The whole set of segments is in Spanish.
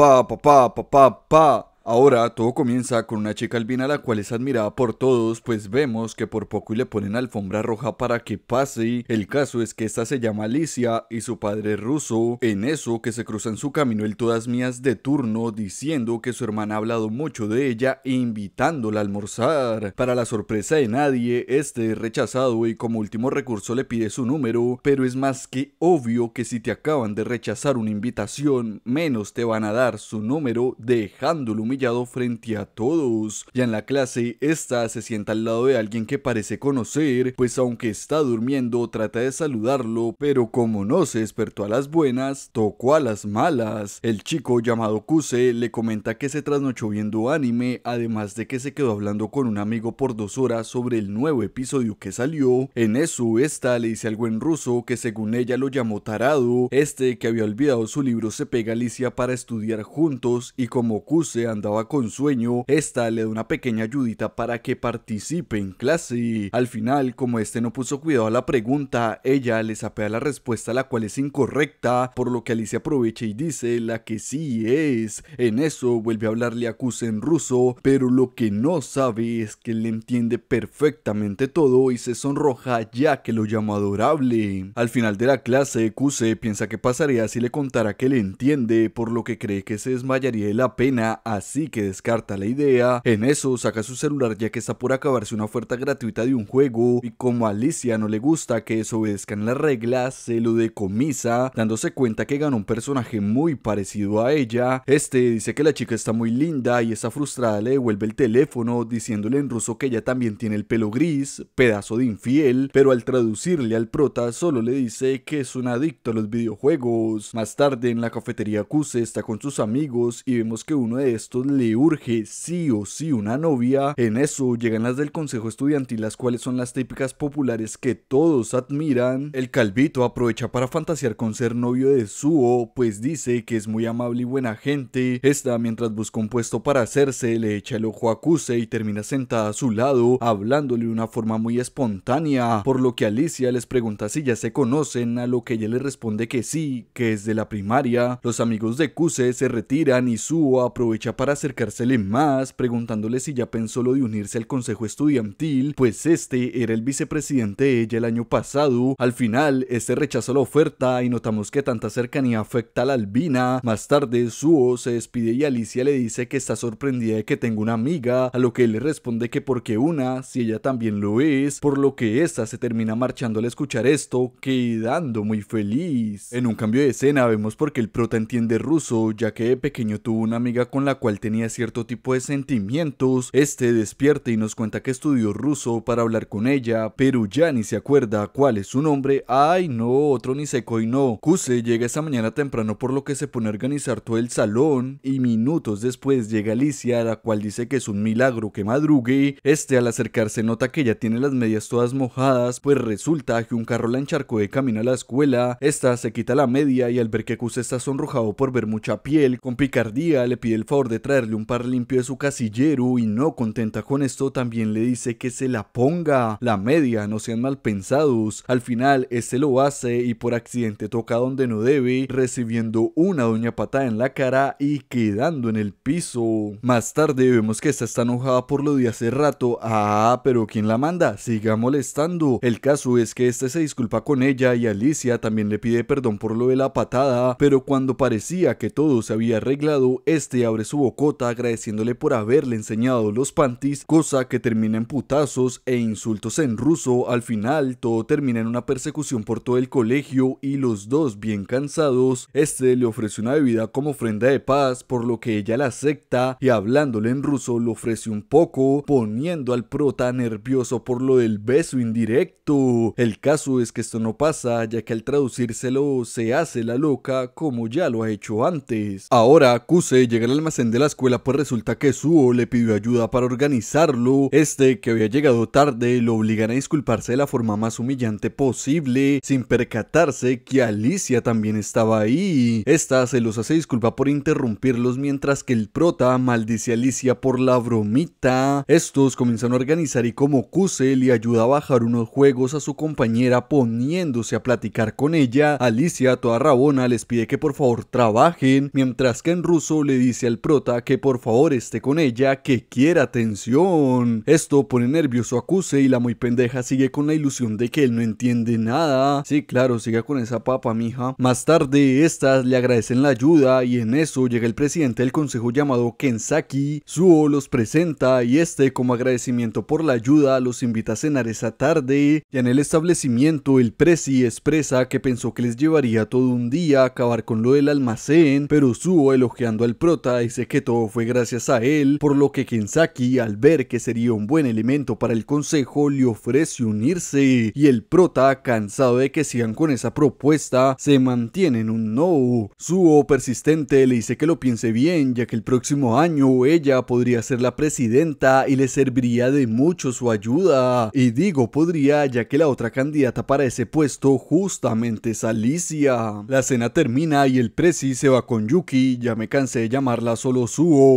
папа п а Ahora todo comienza con una chica albina la cual es admirada por todos, pues vemos que por poco y le ponen alfombra roja para que pase. El caso es que esta se llama Alicia y su padre es ruso. En eso que se cruzan su camino el todas mías de turno diciendo que su hermana ha hablado mucho de ella e invitándola a almorzar. Para la sorpresa de nadie, este es rechazado y como último recurso le pide su número, pero es más que obvio que si te acaban de rechazar una invitación, menos te van a dar su número dejándolo humillado frente a todos. Ya en la clase, esta se sienta al lado de alguien que parece conocer, pues aunque está durmiendo, trata de saludarlo, pero como no se despertó a las buenas, tocó a las malas. El chico llamado Kuse le comenta que se trasnochó viendo anime, además de que se quedó hablando con un amigo por dos horas sobre el nuevo episodio que salió. En eso, esta le dice algo en ruso que según ella lo llamó tarado. Este, que había olvidado su libro, se pega a Alicia para estudiar juntos y como Kuse andaba con sueño, esta le da una pequeña ayudita para que participe en clase. al final, como este no puso cuidado a la pregunta, ella le sapea la respuesta, la cual es incorrecta, por lo que Alicia aprovecha y dice la que sí es. En eso vuelve a hablarle a Kuse en ruso, pero lo que no sabe es que le entiende perfectamente todo y se sonroja ya que lo llama adorable. Al final de la clase, Kuse piensa que pasaría si le contara que le entiende, por lo que cree que se desmayaría de la pena, así que descarta la idea. En eso saca su celular ya que está por acabarse una oferta gratuita de un juego y como Alicia no le gusta que desobedezcan las reglas, se lo decomisa, dándose cuenta que ganó un personaje muy parecido a ella. Este dice que la chica está muy linda y está frustrada le devuelve el teléfono diciéndole en ruso que ella también tiene el pelo gris, pedazo de infiel, pero al traducirle al prota solo le dice que es un adicto a los videojuegos. Más tarde en la cafetería Kuse está con sus amigos y vemos que uno de estos le urge sí o sí una novia, en eso llegan las del consejo estudiantil, las cuales son las típicas populares que todos admiran. El Calvito aprovecha para fantasear con ser novio de Suo, pues dice que es muy amable y buena gente. Esta, mientras busca un puesto para hacerse, le echa el ojo a Kuse y termina sentada a su lado, hablándole de una forma muy espontánea, por lo que Alicia les pregunta si ya se conocen, a lo que ella le responde que sí, que es de la primaria. Los amigos de Kuse se retiran y Suo aprovecha para acercársele más, preguntándole si ya pensó lo de unirse al consejo estudiantil, pues este era el vicepresidente de ella el año pasado. Al final, este rechazó la oferta y notamos que tanta cercanía afecta a la albina. Más tarde, Suo se despide y Alicia le dice que está sorprendida de que tenga una amiga, a lo que él le responde que porque una, si ella también lo es, por lo que esta se termina marchando al escuchar esto, quedando muy feliz. En un cambio de escena vemos por qué el prota entiende ruso, ya que de pequeño tuvo una amiga con la cual tenía cierto tipo de sentimientos, este despierta y nos cuenta que estudió ruso para hablar con ella, pero ya ni se acuerda cuál es su nombre, ay no, otro ni se no Kuse llega esa mañana temprano por lo que se pone a organizar todo el salón y minutos después llega Alicia, la cual dice que es un milagro que madrugue, este al acercarse nota que ya tiene las medias todas mojadas, pues resulta que un carro la encharcó de camino a la escuela, esta se quita la media y al ver que Kuse está sonrojado por ver mucha piel, con picardía le pide el favor de traerle un par limpio de su casillero y no contenta con esto también le dice que se la ponga la media, no sean mal pensados. Al final este lo hace y por accidente toca donde no debe, recibiendo una doña patada en la cara y quedando en el piso. Más tarde vemos que esta está enojada por lo de hace rato. Ah, pero ¿quién la manda? Siga molestando. El caso es que este se disculpa con ella y Alicia también le pide perdón por lo de la patada, pero cuando parecía que todo se había arreglado, este abre su boca agradeciéndole por haberle enseñado los panties, cosa que termina en putazos e insultos en ruso. Al final, todo termina en una persecución por todo el colegio y los dos, bien cansados, este le ofrece una bebida como ofrenda de paz, por lo que ella la acepta y hablándole en ruso lo ofrece un poco, poniendo al prota nervioso por lo del beso indirecto. El caso es que esto no pasa, ya que al traducírselo se hace la loca como ya lo ha hecho antes. Ahora, Kuse llega al almacén de la escuela pues resulta que Suo le pidió ayuda para organizarlo, este que había llegado tarde lo obligan a disculparse de la forma más humillante posible, sin percatarse que Alicia también estaba ahí. Esta se los hace disculpa por interrumpirlos mientras que el prota maldice a Alicia por la bromita. Estos comienzan a organizar y como Kuse le ayuda a bajar unos juegos a su compañera poniéndose a platicar con ella, Alicia toda rabona les pide que por favor trabajen, mientras que en ruso le dice al prota que por favor esté con ella, que quiera atención. Esto pone nervioso a Kuse y la muy pendeja sigue con la ilusión de que él no entiende nada. Sí, claro, siga con esa papa, mija. Más tarde, estas le agradecen la ayuda y en eso llega el presidente del consejo llamado Kensaki. Suo los presenta y este, como agradecimiento por la ayuda, los invita a cenar esa tarde. Y en el establecimiento, el presi expresa que pensó que les llevaría todo un día a acabar con lo del almacén, pero Suo, elogiando al prota, dice que todo fue gracias a él, por lo que Kensaki al ver que sería un buen elemento para el consejo, le ofrece unirse, y el prota, cansado de que sigan con esa propuesta, se mantiene en un no. Suo, persistente, le dice que lo piense bien, ya que el próximo año ella podría ser la presidenta y le serviría de mucho su ayuda. Y digo podría, ya que la otra candidata para ese puesto justamente es Alicia. La cena termina y el presi se va con Yuki, ya me cansé de llamarla solo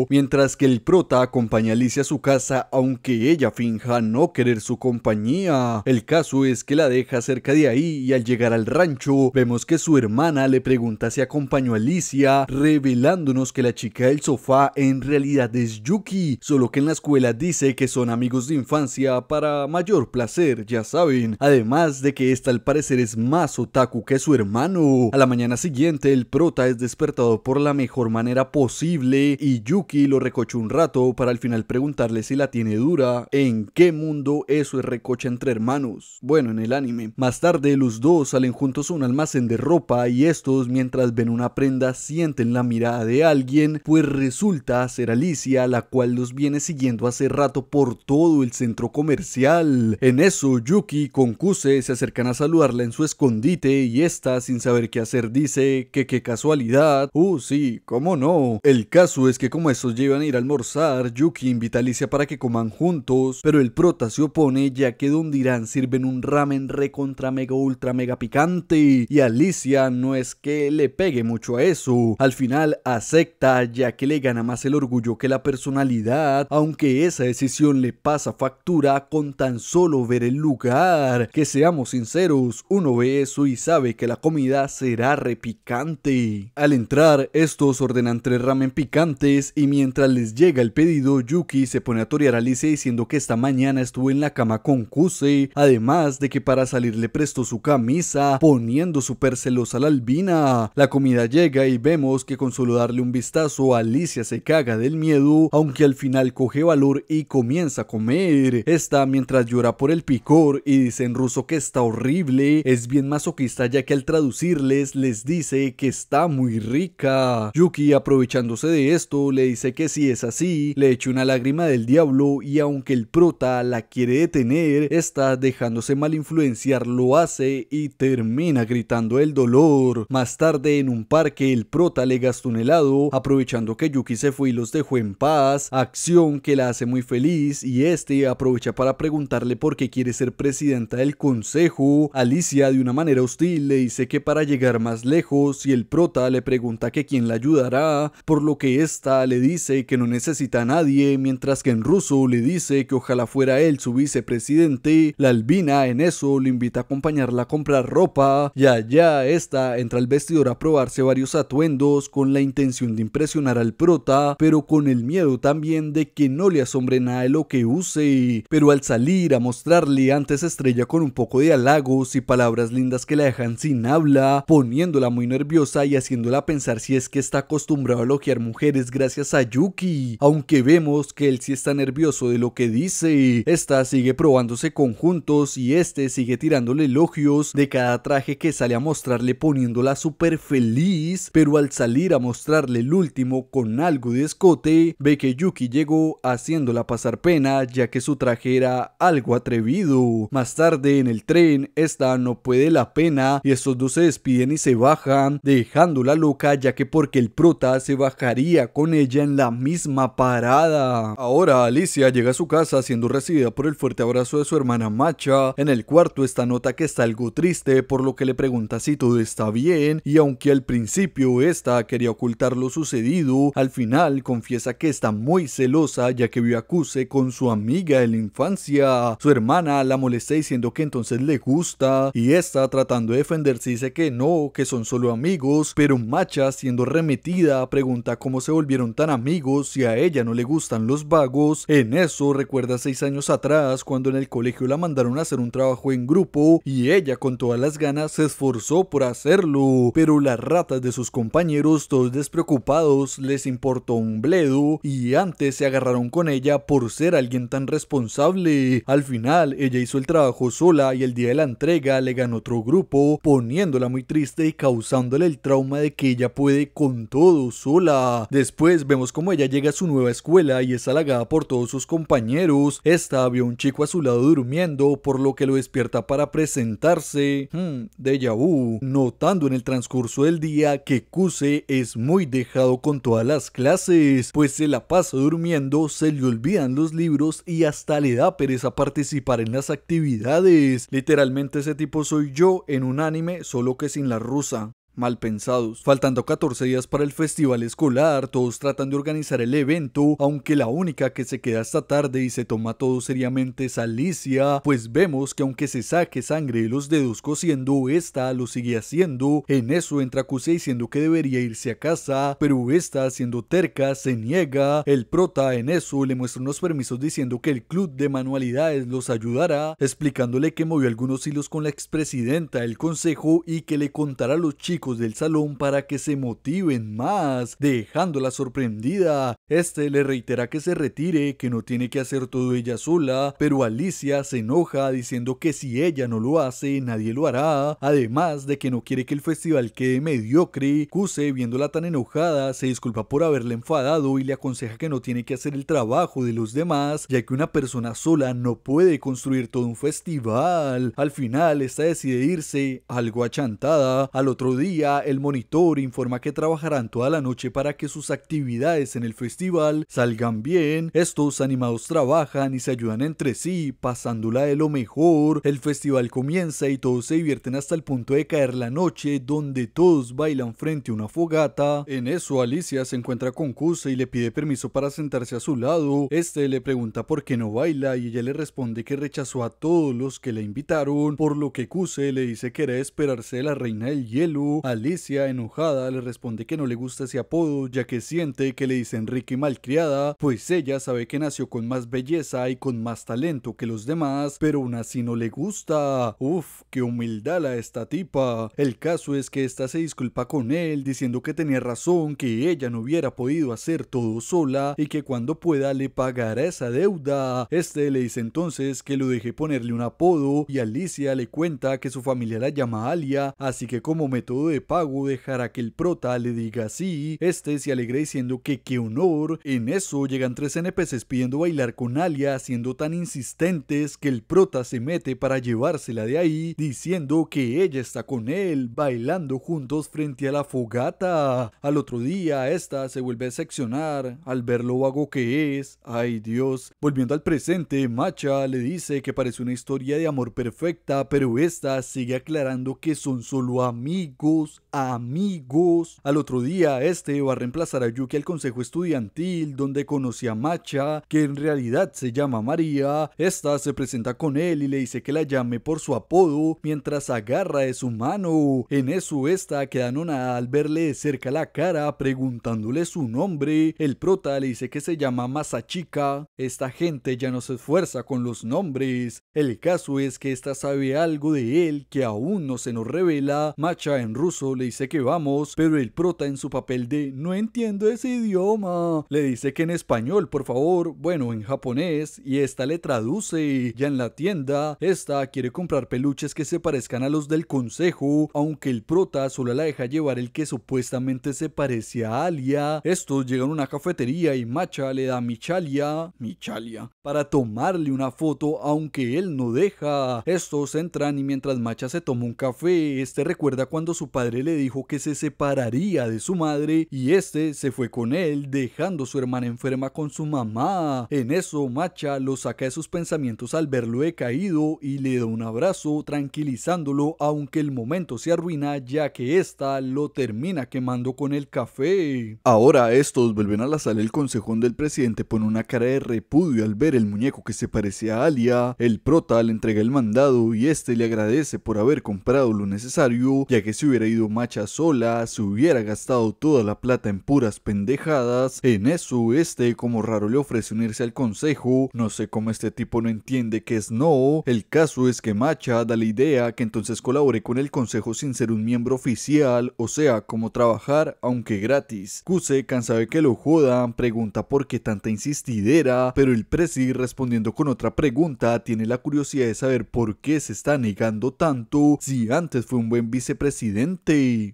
mientras que el prota acompaña a Alicia a su casa aunque ella finja no querer su compañía. El caso es que la deja cerca de ahí y al llegar al rancho vemos que su hermana le pregunta si acompañó a Alicia, revelándonos que la chica del sofá en realidad es Yuki, solo que en la escuela dice que son amigos de infancia para mayor placer, ya saben. Además de que esta al parecer es más otaku que su hermano. A la mañana siguiente el prota es despertado por la mejor manera posible y Yuki lo recochó un rato para al final preguntarle si la tiene dura. ¿En qué mundo eso es recocha entre hermanos? Bueno, en el anime. Más tarde, los dos salen juntos a un almacén de ropa y estos, mientras ven una prenda, sienten la mirada de alguien, pues resulta ser Alicia, la cual los viene siguiendo hace rato por todo el centro comercial. En eso, Yuki con Kuse se acercan a saludarla en su escondite y esta, sin saber qué hacer, dice que qué casualidad. Uh, sí, cómo no. El caso es es que como estos llevan a ir a almorzar, Yuki invita a Alicia para que coman juntos, pero el prota se opone ya que donde irán sirven un ramen contra mega ultra mega picante y Alicia no es que le pegue mucho a eso. Al final acepta ya que le gana más el orgullo que la personalidad, aunque esa decisión le pasa factura con tan solo ver el lugar. Que seamos sinceros, uno ve eso y sabe que la comida será repicante. Al entrar, estos ordenan tres ramen picantes y mientras les llega el pedido, Yuki se pone a torear a Alicia diciendo que esta mañana estuvo en la cama con Kusei, además de que para salir le prestó su camisa, poniendo super celosa a la albina. La comida llega y vemos que con solo darle un vistazo, Alicia se caga del miedo, aunque al final coge valor y comienza a comer. Esta mientras llora por el picor y dice en ruso que está horrible, es bien masoquista ya que al traducirles les dice que está muy rica. Yuki aprovechándose de esto, le dice que si es así, le echa una lágrima del diablo y aunque el prota la quiere detener, está dejándose mal influenciar, lo hace y termina gritando el dolor. Más tarde en un parque el prota le gastó un helado, aprovechando que Yuki se fue y los dejó en paz, acción que la hace muy feliz y este aprovecha para preguntarle por qué quiere ser presidenta del consejo. Alicia de una manera hostil le dice que para llegar más lejos y el prota le pregunta que quién la ayudará, por lo que este le dice que no necesita a nadie, mientras que en ruso le dice que ojalá fuera él su vicepresidente. La albina en eso le invita a acompañarla a comprar ropa y allá esta entra al vestidor a probarse varios atuendos con la intención de impresionar al prota, pero con el miedo también de que no le asombre nada de lo que use. Pero al salir a mostrarle antes estrella con un poco de halagos y palabras lindas que la dejan sin habla, poniéndola muy nerviosa y haciéndola pensar si es que está acostumbrado a elogiar mujeres gracias a Yuki, aunque vemos que él sí está nervioso de lo que dice. Esta sigue probándose conjuntos y este sigue tirándole elogios de cada traje que sale a mostrarle poniéndola súper feliz, pero al salir a mostrarle el último con algo de escote, ve que Yuki llegó haciéndola pasar pena ya que su traje era algo atrevido. Más tarde en el tren, esta no puede la pena y estos dos se despiden y se bajan, dejándola loca ya que porque el prota se bajaría con ella en la misma parada. Ahora Alicia llega a su casa siendo recibida por el fuerte abrazo de su hermana Macha. En el cuarto esta nota que está algo triste por lo que le pregunta si todo está bien y aunque al principio esta quería ocultar lo sucedido, al final confiesa que está muy celosa ya que vio a con su amiga en la infancia. Su hermana la molesta diciendo que entonces le gusta y esta tratando de defenderse dice que no, que son solo amigos, pero Macha siendo remetida pregunta cómo se volvieron tan amigos y a ella no le gustan los vagos. En eso recuerda seis años atrás cuando en el colegio la mandaron a hacer un trabajo en grupo y ella con todas las ganas se esforzó por hacerlo, pero las ratas de sus compañeros todos despreocupados les importó un bledo y antes se agarraron con ella por ser alguien tan responsable. Al final ella hizo el trabajo sola y el día de la entrega le ganó otro grupo poniéndola muy triste y causándole el trauma de que ella puede con todo sola. Después vemos como ella llega a su nueva escuela y es halagada por todos sus compañeros. Esta vio a un chico a su lado durmiendo, por lo que lo despierta para presentarse. Hmm, de yahoo Notando en el transcurso del día que Kuse es muy dejado con todas las clases, pues se la pasa durmiendo, se le olvidan los libros y hasta le da pereza participar en las actividades. Literalmente ese tipo soy yo en un anime, solo que sin la rusa mal pensados. Faltando 14 días para el festival escolar, todos tratan de organizar el evento, aunque la única que se queda esta tarde y se toma todo seriamente es Alicia, pues vemos que aunque se saque sangre de los dedos cosiendo, esta lo sigue haciendo. En eso entra Cuse diciendo que debería irse a casa, pero esta siendo terca se niega. El prota en eso le muestra unos permisos diciendo que el club de manualidades los ayudará, explicándole que movió algunos hilos con la expresidenta del consejo y que le contará a los chicos del salón para que se motiven más, dejándola sorprendida. Este le reitera que se retire, que no tiene que hacer todo ella sola, pero Alicia se enoja diciendo que si ella no lo hace, nadie lo hará, además de que no quiere que el festival quede mediocre. Kuse, viéndola tan enojada, se disculpa por haberla enfadado y le aconseja que no tiene que hacer el trabajo de los demás, ya que una persona sola no puede construir todo un festival. Al final, esta decide irse, algo achantada. Al otro día, el monitor informa que trabajarán toda la noche para que sus actividades en el festival salgan bien. Estos animados trabajan y se ayudan entre sí, pasándola de lo mejor. El festival comienza y todos se divierten hasta el punto de caer la noche, donde todos bailan frente a una fogata. En eso, Alicia se encuentra con Kuse y le pide permiso para sentarse a su lado. Este le pregunta por qué no baila y ella le responde que rechazó a todos los que la invitaron, por lo que Kuse le dice que era esperarse de la reina del hielo. Alicia, enojada, le responde que no le gusta ese apodo, ya que siente que le dice Enrique malcriada, pues ella sabe que nació con más belleza y con más talento que los demás, pero aún así no le gusta. Uf, qué humildad la esta tipa. El caso es que esta se disculpa con él, diciendo que tenía razón, que ella no hubiera podido hacer todo sola y que cuando pueda le pagará esa deuda. Este le dice entonces que lo deje ponerle un apodo y Alicia le cuenta que su familia la llama Alia, así que como método de pago dejará que el prota le diga sí, este se alegra diciendo que qué honor, en eso llegan tres NPCs pidiendo bailar con Alia siendo tan insistentes que el prota se mete para llevársela de ahí diciendo que ella está con él bailando juntos frente a la fogata. Al otro día esta se vuelve a seccionar al ver lo vago que es, ay Dios. Volviendo al presente, Macha le dice que parece una historia de amor perfecta pero esta sigue aclarando que son solo amigos amigos, Al otro día, este va a reemplazar a Yuki al consejo estudiantil, donde conoce a Macha, que en realidad se llama María. Esta se presenta con él y le dice que la llame por su apodo, mientras agarra de su mano. En eso, esta queda nonada al verle de cerca la cara, preguntándole su nombre. El prota le dice que se llama Masachika. Esta gente ya no se esfuerza con los nombres. El caso es que esta sabe algo de él que aún no se nos revela. Macha en le dice que vamos, pero el prota en su papel de no entiendo ese idioma le dice que en español, por favor, bueno, en japonés, y esta le traduce. Ya en la tienda, esta quiere comprar peluches que se parezcan a los del consejo, aunque el prota solo la deja llevar el que supuestamente se parece a Alia. Estos llegan a una cafetería y Macha le da a Michalia, Michalia, para tomarle una foto, aunque él no deja. Estos entran y mientras Macha se toma un café, este recuerda cuando su padre le dijo que se separaría de su madre y este se fue con él, dejando su hermana enferma con su mamá. En eso, Macha lo saca de sus pensamientos al verlo decaído y le da un abrazo, tranquilizándolo, aunque el momento se arruina ya que esta lo termina quemando con el café. Ahora estos vuelven a la sala el consejón del presidente pone una cara de repudio al ver el muñeco que se parecía a Alia, el prota le entrega el mandado y este le agradece por haber comprado lo necesario, ya que se hubiera ido macha sola, se hubiera gastado toda la plata en puras pendejadas. En eso, este, como raro, le ofrece unirse al consejo. No sé cómo este tipo no entiende que es no. El caso es que Macha da la idea que entonces colabore con el consejo sin ser un miembro oficial, o sea, como trabajar, aunque gratis. Kuse, cansado de que lo jodan, pregunta por qué tanta insistidera, pero el presi respondiendo con otra pregunta tiene la curiosidad de saber por qué se está negando tanto si antes fue un buen vicepresidente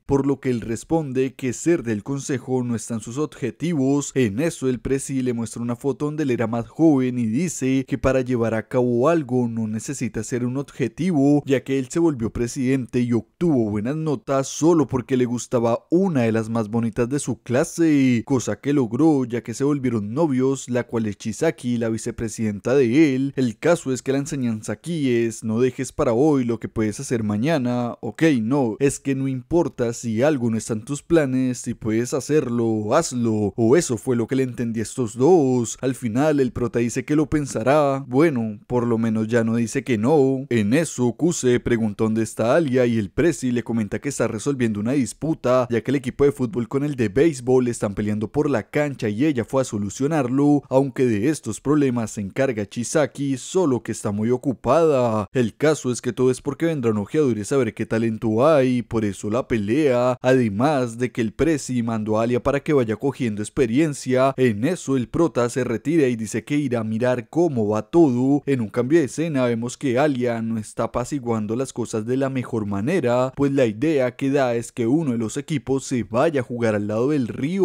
por lo que él responde que ser del consejo no están sus objetivos. En eso el presi le muestra una foto donde él era más joven y dice que para llevar a cabo algo no necesita ser un objetivo, ya que él se volvió presidente y obtuvo buenas notas solo porque le gustaba una de las más bonitas de su clase, cosa que logró ya que se volvieron novios, la cual es Chisaki, la vicepresidenta de él. El caso es que la enseñanza aquí es no dejes para hoy lo que puedes hacer mañana, ok, no, es que no importa si algo no está en tus planes, si puedes hacerlo, hazlo, o eso fue lo que le entendí a estos dos. Al final el prota dice que lo pensará, bueno, por lo menos ya no dice que no. En eso, Kuse preguntó dónde está Alia y el Prezi le comenta que está resolviendo una disputa, ya que el equipo de fútbol con el de béisbol están peleando por la cancha y ella fue a solucionarlo, aunque de estos problemas se encarga Chisaki, solo que está muy ocupada. El caso es que todo es porque vendrán ojeadores a ver qué talento hay, por eso la pelea, además de que el presi mandó a Alia para que vaya cogiendo experiencia, en eso el prota se retira y dice que irá a mirar cómo va todo, en un cambio de escena vemos que Alia no está apaciguando las cosas de la mejor manera, pues la idea que da es que uno de los equipos se vaya a jugar al lado del río.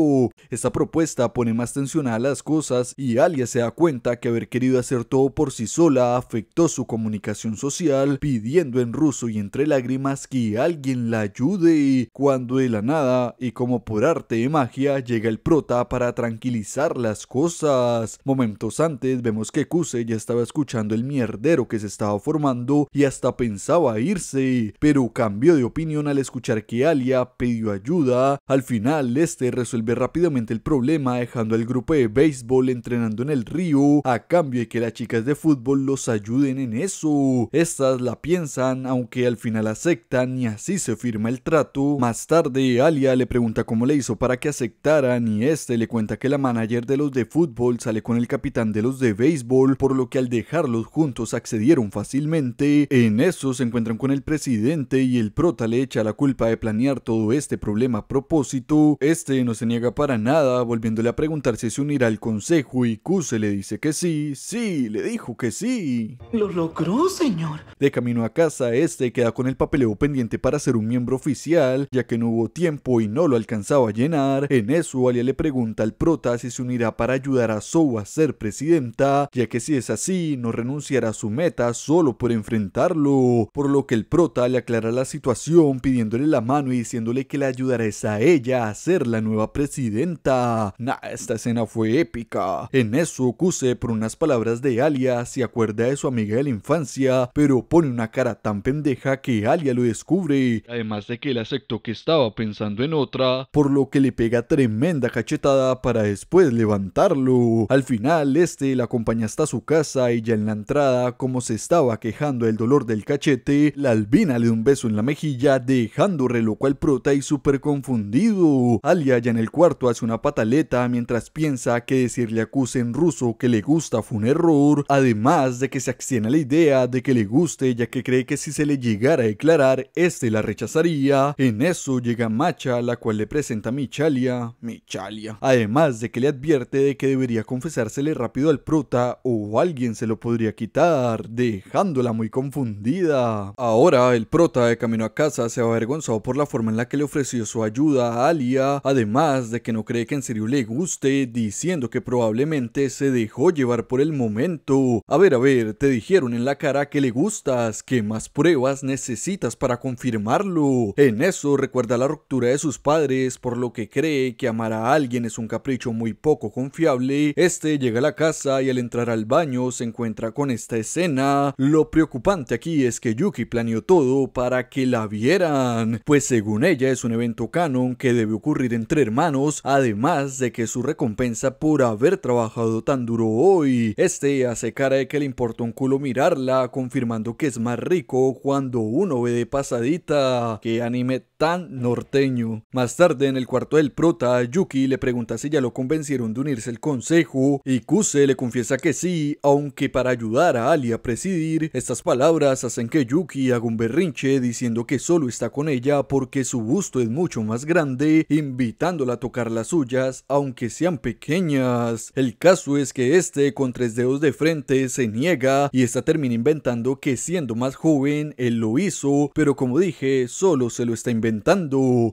Esta propuesta pone más tensión a las cosas y Alia se da cuenta que haber querido hacer todo por sí sola afectó su comunicación social, pidiendo en ruso y entre lágrimas que alguien la ayude y cuando de la nada y como por arte de magia llega el prota para tranquilizar las cosas. Momentos antes vemos que Kuse ya estaba escuchando el mierdero que se estaba formando y hasta pensaba irse, pero cambió de opinión al escuchar que Alia pidió ayuda. Al final este resuelve rápidamente el problema dejando al grupo de béisbol entrenando en el río a cambio de que las chicas de fútbol los ayuden en eso. Estas la piensan aunque al final aceptan y así se firma el trato. Más tarde, Alia le pregunta cómo le hizo para que aceptaran y este le cuenta que la manager de los de fútbol sale con el capitán de los de béisbol, por lo que al dejarlos juntos accedieron fácilmente. En eso se encuentran con el presidente y el prota le echa la culpa de planear todo este problema a propósito. Este no se niega para nada, volviéndole a preguntar si se unirá al consejo y Kuse le dice que sí, sí, le dijo que sí. Lo logró, señor. De camino a casa, este queda con el papeleo pendiente para ser un miembro oficial, ya que no hubo tiempo y no lo alcanzaba a llenar. En eso, Alia le pregunta al prota si se unirá para ayudar a Sou a ser presidenta, ya que si es así, no renunciará a su meta solo por enfrentarlo. Por lo que el prota le aclara la situación pidiéndole la mano y diciéndole que le ayudará a ella a ser la nueva presidenta. Nah, esta escena fue épica. En eso, Kuse, por unas palabras de Alia, se acuerda de su amiga de la infancia, pero pone una cara tan pendeja que Alia lo descubre. Además que le acepto que estaba pensando en otra, por lo que le pega tremenda cachetada para después levantarlo. Al final, este la acompaña hasta su casa y ya en la entrada, como se estaba quejando el dolor del cachete, la albina le da un beso en la mejilla, dejando loco al prota y súper confundido. Alia ya en el cuarto hace una pataleta mientras piensa que decirle a en ruso que le gusta fue un error, además de que se acciona la idea de que le guste ya que cree que si se le llegara a declarar, este la rechazaría en eso llega Macha, la cual le presenta a Michalia. Michalia. Además de que le advierte de que debería confesársele rápido al prota o alguien se lo podría quitar, dejándola muy confundida. Ahora, el prota de camino a casa se ha avergonzado por la forma en la que le ofreció su ayuda a Alia, además de que no cree que en serio le guste, diciendo que probablemente se dejó llevar por el momento. A ver, a ver, te dijeron en la cara que le gustas, Que más pruebas necesitas para confirmarlo? En eso recuerda la ruptura de sus padres, por lo que cree que amar a alguien es un capricho muy poco confiable. Este llega a la casa y al entrar al baño se encuentra con esta escena. Lo preocupante aquí es que Yuki planeó todo para que la vieran, pues según ella es un evento canon que debe ocurrir entre hermanos, además de que su recompensa por haber trabajado tan duro hoy. Este hace cara de que le importa un culo mirarla, confirmando que es más rico cuando uno ve de pasadita anime norteño. Más tarde, en el cuarto del prota, Yuki le pregunta si ya lo convencieron de unirse al consejo y Kuse le confiesa que sí, aunque para ayudar a Ali a presidir, estas palabras hacen que Yuki haga un berrinche diciendo que solo está con ella porque su gusto es mucho más grande, invitándola a tocar las suyas, aunque sean pequeñas. El caso es que este, con tres dedos de frente, se niega y esta termina inventando que siendo más joven, él lo hizo, pero como dije, solo se lo está inventando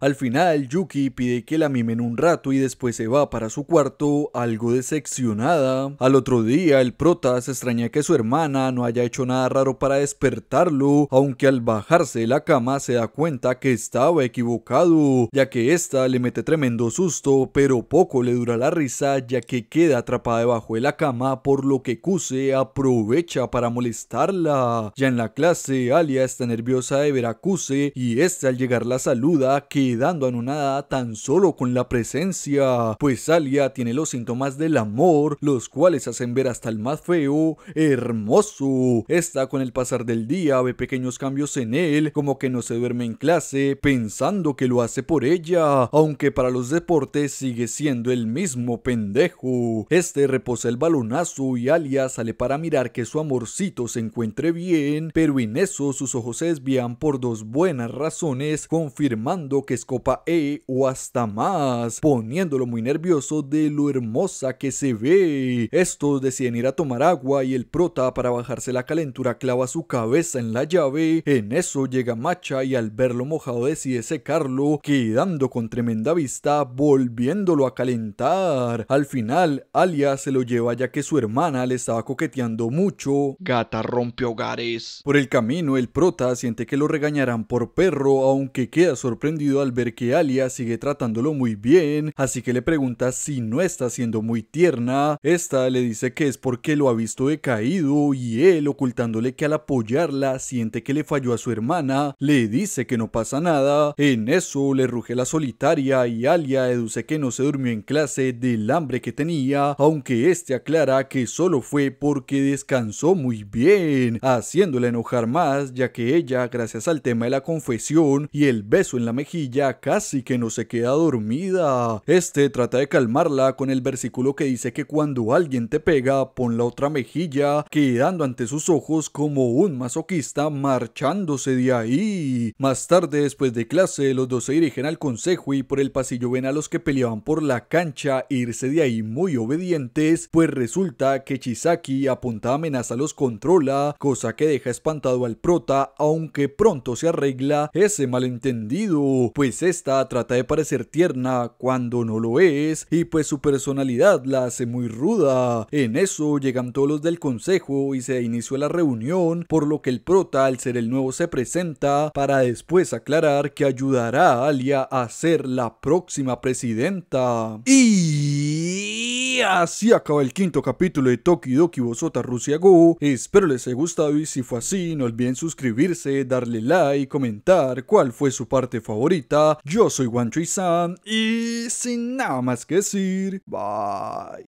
al final, Yuki pide que la mimen un rato y después se va para su cuarto, algo decepcionada. Al otro día, el prota se extraña que su hermana no haya hecho nada raro para despertarlo, aunque al bajarse de la cama se da cuenta que estaba equivocado, ya que esta le mete tremendo susto, pero poco le dura la risa ya que queda atrapada debajo de la cama, por lo que Kuse aprovecha para molestarla. Ya en la clase, Alia está nerviosa de ver a Kuse y este al llegar la saluda quedando anonada tan solo con la presencia, pues Alia tiene los síntomas del amor, los cuales hacen ver hasta el más feo hermoso. Esta con el pasar del día ve pequeños cambios en él, como que no se duerme en clase pensando que lo hace por ella, aunque para los deportes sigue siendo el mismo pendejo. Este reposa el balonazo y Alia sale para mirar que su amorcito se encuentre bien, pero en eso sus ojos se desvían por dos buenas razones con confirmando que copa E o hasta más, poniéndolo muy nervioso de lo hermosa que se ve. Estos deciden ir a tomar agua y el prota para bajarse la calentura clava su cabeza en la llave. En eso llega Macha y al verlo mojado decide secarlo, quedando con tremenda vista, volviéndolo a calentar. Al final, Alia se lo lleva ya que su hermana le estaba coqueteando mucho. Gata rompe hogares. Por el camino, el prota siente que lo regañarán por perro, aunque sorprendido al ver que Alia sigue tratándolo muy bien, así que le pregunta si no está siendo muy tierna. Esta le dice que es porque lo ha visto decaído y él, ocultándole que al apoyarla siente que le falló a su hermana, le dice que no pasa nada. En eso le ruge la solitaria y Alia deduce que no se durmió en clase del hambre que tenía, aunque este aclara que solo fue porque descansó muy bien, haciéndola enojar más ya que ella, gracias al tema de la confesión y el beso en la mejilla, casi que no se queda dormida. Este trata de calmarla con el versículo que dice que cuando alguien te pega, pon la otra mejilla, quedando ante sus ojos como un masoquista marchándose de ahí. Más tarde, después de clase, los dos se dirigen al consejo y por el pasillo ven a los que peleaban por la cancha irse de ahí muy obedientes, pues resulta que Chisaki apunta amenaza los controla, cosa que deja espantado al prota, aunque pronto se arregla ese malentendido pues esta trata de parecer tierna cuando no lo es y pues su personalidad la hace muy ruda. En eso llegan todos los del consejo y se inició la reunión, por lo que el prota al ser el nuevo se presenta para después aclarar que ayudará a Alia a ser la próxima presidenta. Y así acaba el quinto capítulo de Toki Doki Bosota Rusia Go. Espero les haya gustado y si fue así no olviden suscribirse, darle like, comentar cuál fue su parte favorita. Yo soy Juancho san y sin nada más que decir, bye.